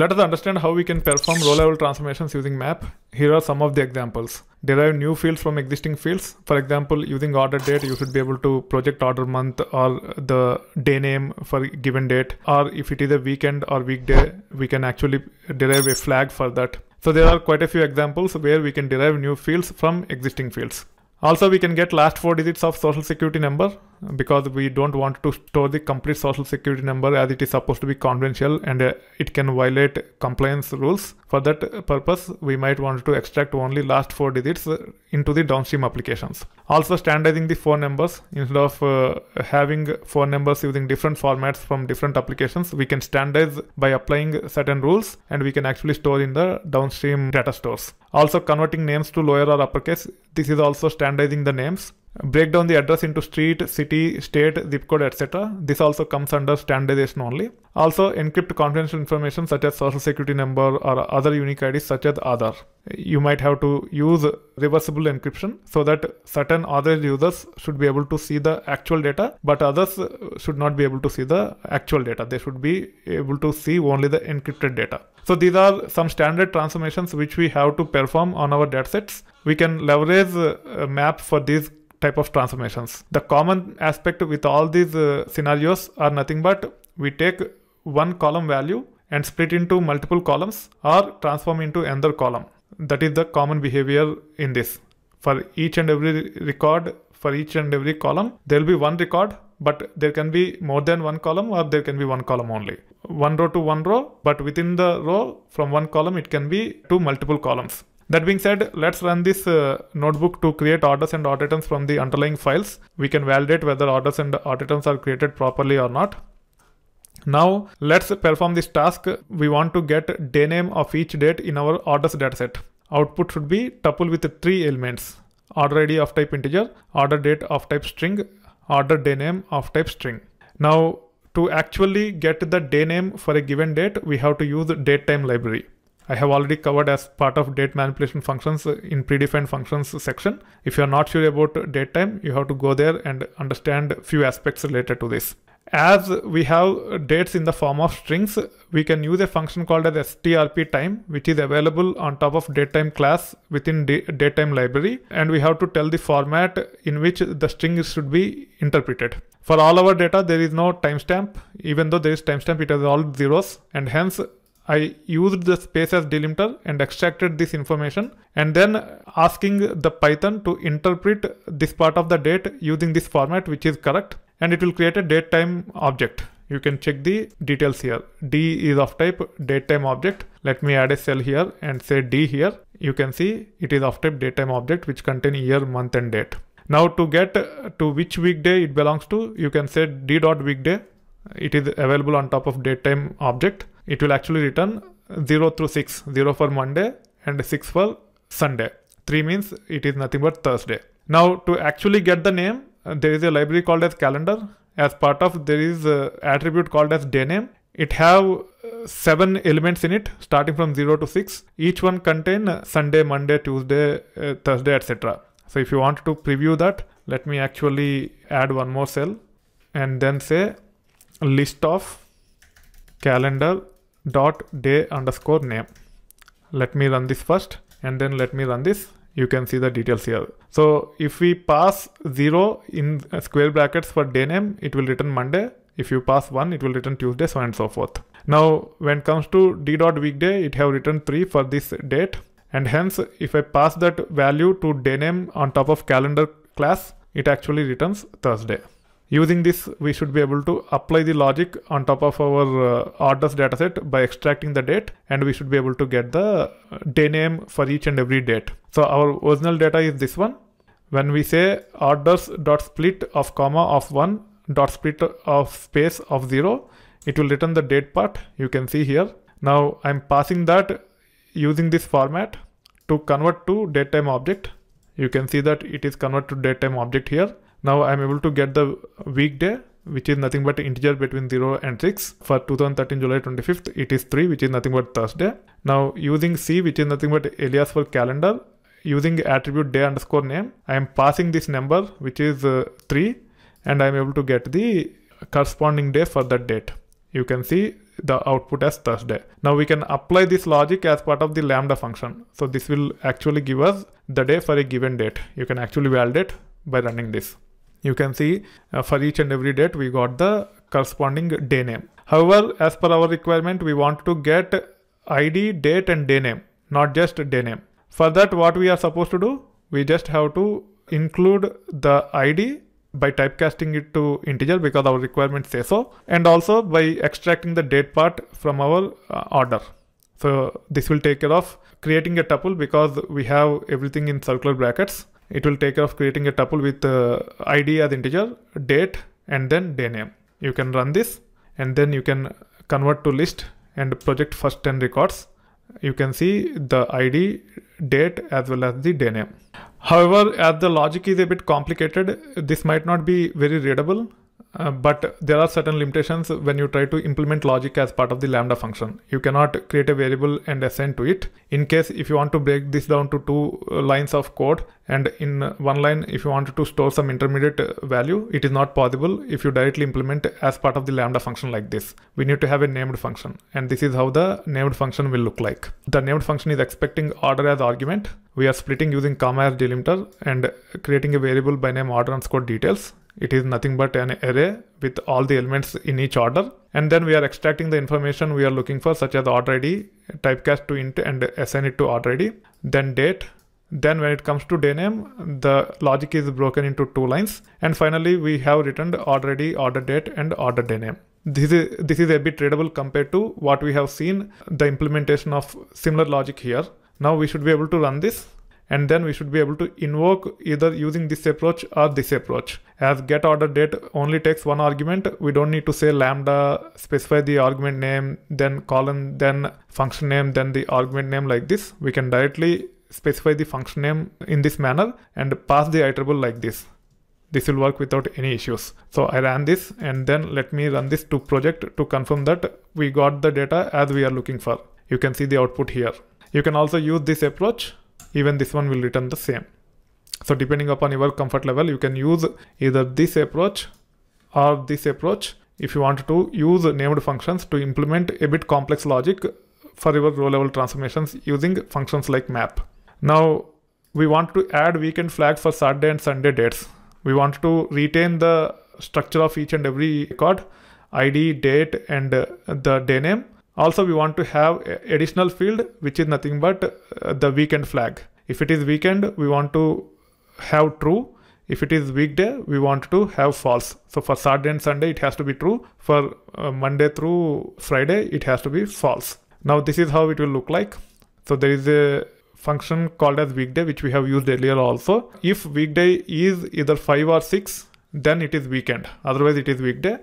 Let us understand how we can perform row-level transformations using map. Here are some of the examples. Derive new fields from existing fields. For example, using order date, you should be able to project order month or the day name for given date. Or if it is a weekend or weekday, we can actually derive a flag for that. So there are quite a few examples where we can derive new fields from existing fields. Also, we can get last four digits of social security number because we don't want to store the complete social security number as it is supposed to be confidential and uh, it can violate compliance rules. For that purpose, we might want to extract only last four digits uh, into the downstream applications. Also standardizing the phone numbers instead of uh, having phone numbers using different formats from different applications, we can standardize by applying certain rules and we can actually store in the downstream data stores. Also converting names to lower or uppercase. This is also standardizing the names break down the address into street, city, state, zip code, etc. This also comes under standardization only. Also encrypt confidential information such as social security number or other unique IDs such as other. You might have to use reversible encryption so that certain other users should be able to see the actual data but others should not be able to see the actual data. They should be able to see only the encrypted data. So these are some standard transformations which we have to perform on our datasets. We can leverage a uh, map for these type of transformations. The common aspect with all these uh, scenarios are nothing but we take one column value and split into multiple columns or transform into another column. That is the common behavior in this. For each and every record, for each and every column, there will be one record, but there can be more than one column or there can be one column only. One row to one row, but within the row from one column, it can be two multiple columns. That being said, let's run this uh, notebook to create orders and items from the underlying files. We can validate whether orders and items are created properly or not. Now let's perform this task. We want to get day name of each date in our orders dataset. Output should be tuple with three elements. Order ID of type integer, order date of type string, order day name of type string. Now to actually get the day name for a given date, we have to use datetime library. I have already covered as part of date manipulation functions in predefined functions section. If you are not sure about date time, you have to go there and understand few aspects related to this. As we have dates in the form of strings, we can use a function called as STRptime, time, which is available on top of datetime class within datetime library. And we have to tell the format in which the string should be interpreted. For all our data, there is no timestamp. Even though there is timestamp, it is all zeros. And hence I used the space as delimiter and extracted this information and then asking the Python to interpret this part of the date using this format which is correct and it will create a datetime object. You can check the details here. D is of type datetime object. Let me add a cell here and say D here. You can see it is of type datetime object which contain year, month and date. Now to get to which weekday it belongs to, you can say d dot weekday. It is available on top of datetime object it will actually return 0 through 6 0 for monday and 6 for sunday 3 means it is nothing but thursday now to actually get the name uh, there is a library called as calendar as part of there is attribute called as day name it have uh, seven elements in it starting from 0 to 6 each one contain uh, sunday monday tuesday uh, thursday etc so if you want to preview that let me actually add one more cell and then say list of calendar dot day underscore name. Let me run this first and then let me run this. You can see the details here. So if we pass zero in uh, square brackets for day name, it will return Monday. If you pass one, it will return Tuesday, so on and so forth. Now, when it comes to d dot weekday, it have returned three for this date. And hence, if I pass that value to day name on top of calendar class, it actually returns Thursday. Using this, we should be able to apply the logic on top of our uh, orders dataset by extracting the date and we should be able to get the uh, day name for each and every date. So our original data is this one. When we say orders dot split of comma of 1 dot split of space of 0, it will return the date part you can see here. Now I'm passing that using this format to convert to datetime object. You can see that it is converted to datetime object here now I'm able to get the weekday which is nothing but integer between 0 and 6. For 2013 July 25th, it is 3, which is nothing but Thursday. Now using C, which is nothing but alias for calendar, using attribute day underscore name, I am passing this number, which is uh, 3, and I am able to get the corresponding day for that date. You can see the output as Thursday. Now we can apply this logic as part of the lambda function. So this will actually give us the day for a given date. You can actually validate by running this you can see uh, for each and every date we got the corresponding day name. However, as per our requirement, we want to get ID, date and day name, not just day name. For that, what we are supposed to do? We just have to include the ID by typecasting it to integer because our requirements say so and also by extracting the date part from our uh, order. So this will take care of creating a tuple because we have everything in circular brackets it will take care of creating a tuple with uh, id as integer date and then day name you can run this and then you can convert to list and project first 10 records you can see the id date as well as the day name however as the logic is a bit complicated this might not be very readable uh, but there are certain limitations when you try to implement logic as part of the lambda function. You cannot create a variable and assign to it. In case if you want to break this down to two uh, lines of code and in uh, one line if you want to store some intermediate value, it is not possible if you directly implement as part of the lambda function like this. We need to have a named function and this is how the named function will look like. The named function is expecting order as argument. We are splitting using comma as delimiter and creating a variable by name order underscore details it is nothing but an array with all the elements in each order. And then we are extracting the information we are looking for such as order ID, typecast to int and assign it to order ID, then date. Then when it comes to day name, the logic is broken into two lines. And finally, we have written order ID, order date and order day name this is this is a bit readable compared to what we have seen the implementation of similar logic here now we should be able to run this and then we should be able to invoke either using this approach or this approach. As get order date only takes one argument, we don't need to say lambda, specify the argument name, then colon, then function name, then the argument name like this. We can directly specify the function name in this manner and pass the iterable like this. This will work without any issues. So I ran this and then let me run this to project to confirm that we got the data as we are looking for. You can see the output here. You can also use this approach even this one will return the same. So depending upon your comfort level, you can use either this approach or this approach if you want to use named functions to implement a bit complex logic for your row level transformations using functions like map. Now we want to add weekend flags for Saturday and Sunday dates. We want to retain the structure of each and every record, ID, date, and the day name also, we want to have additional field, which is nothing but uh, the weekend flag. If it is weekend, we want to have true. If it is weekday, we want to have false. So for Saturday and Sunday, it has to be true. For uh, Monday through Friday, it has to be false. Now this is how it will look like. So there is a function called as weekday, which we have used earlier also. If weekday is either 5 or 6, then it is weekend. Otherwise, it is weekday.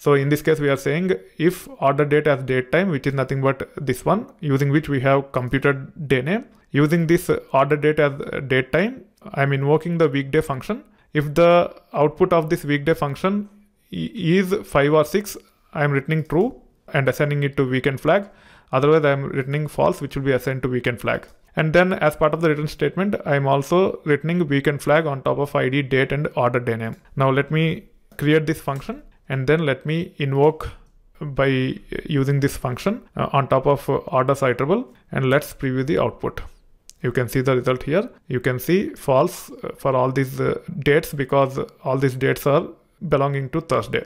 So in this case, we are saying if order date as date time, which is nothing but this one, using which we have computed day name, using this order date as date time, I'm invoking the weekday function. If the output of this weekday function is 5 or 6, I'm returning true and assigning it to weekend flag. Otherwise, I'm returning false, which will be assigned to weekend flag. And then as part of the return statement, I'm also returning weekend flag on top of id date and order day name. Now let me create this function and then let me invoke by using this function uh, on top of uh, order citerable and let's preview the output you can see the result here you can see false uh, for all these uh, dates because all these dates are belonging to thursday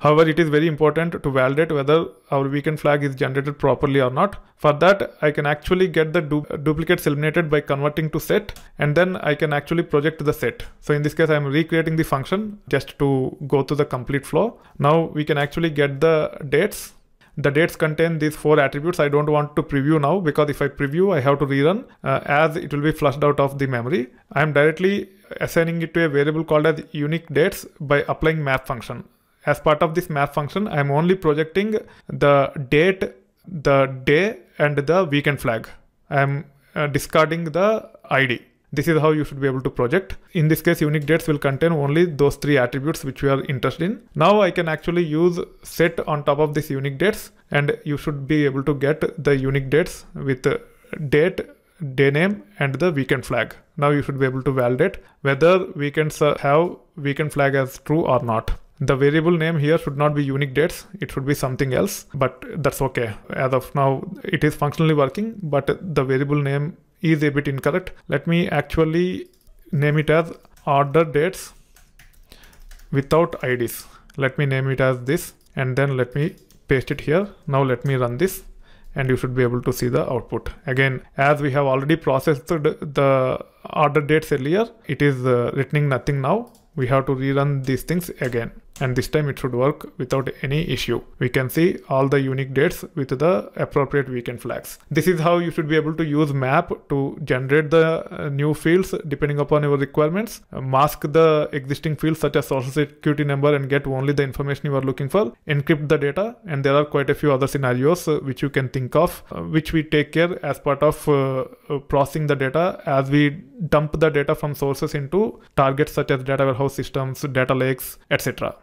However, it is very important to validate whether our weekend flag is generated properly or not. For that, I can actually get the du duplicates eliminated by converting to set and then I can actually project the set. So in this case, I'm recreating the function just to go through the complete flow. Now we can actually get the dates the dates contain these four attributes i don't want to preview now because if i preview i have to rerun uh, as it will be flushed out of the memory i am directly assigning it to a variable called as unique dates by applying map function as part of this map function, I'm only projecting the date, the day and the weekend flag. I'm uh, discarding the ID. This is how you should be able to project. In this case, unique dates will contain only those three attributes which we are interested in. Now I can actually use set on top of this unique dates and you should be able to get the unique dates with date, day name and the weekend flag. Now you should be able to validate whether weekends have weekend flag as true or not. The variable name here should not be unique dates. It should be something else, but that's okay. As of now, it is functionally working, but the variable name is a bit incorrect. Let me actually name it as order dates without IDs. Let me name it as this and then let me paste it here. Now let me run this and you should be able to see the output. Again, as we have already processed the order dates earlier, it is uh, returning nothing now. We have to rerun these things again and this time it should work without any issue. We can see all the unique dates with the appropriate weekend flags. This is how you should be able to use map to generate the uh, new fields depending upon your requirements, mask the existing fields such as social security number and get only the information you are looking for, encrypt the data and there are quite a few other scenarios uh, which you can think of uh, which we take care as part of processing the data as we dump the data from sources into targets such as data warehouse systems, data lakes, etc.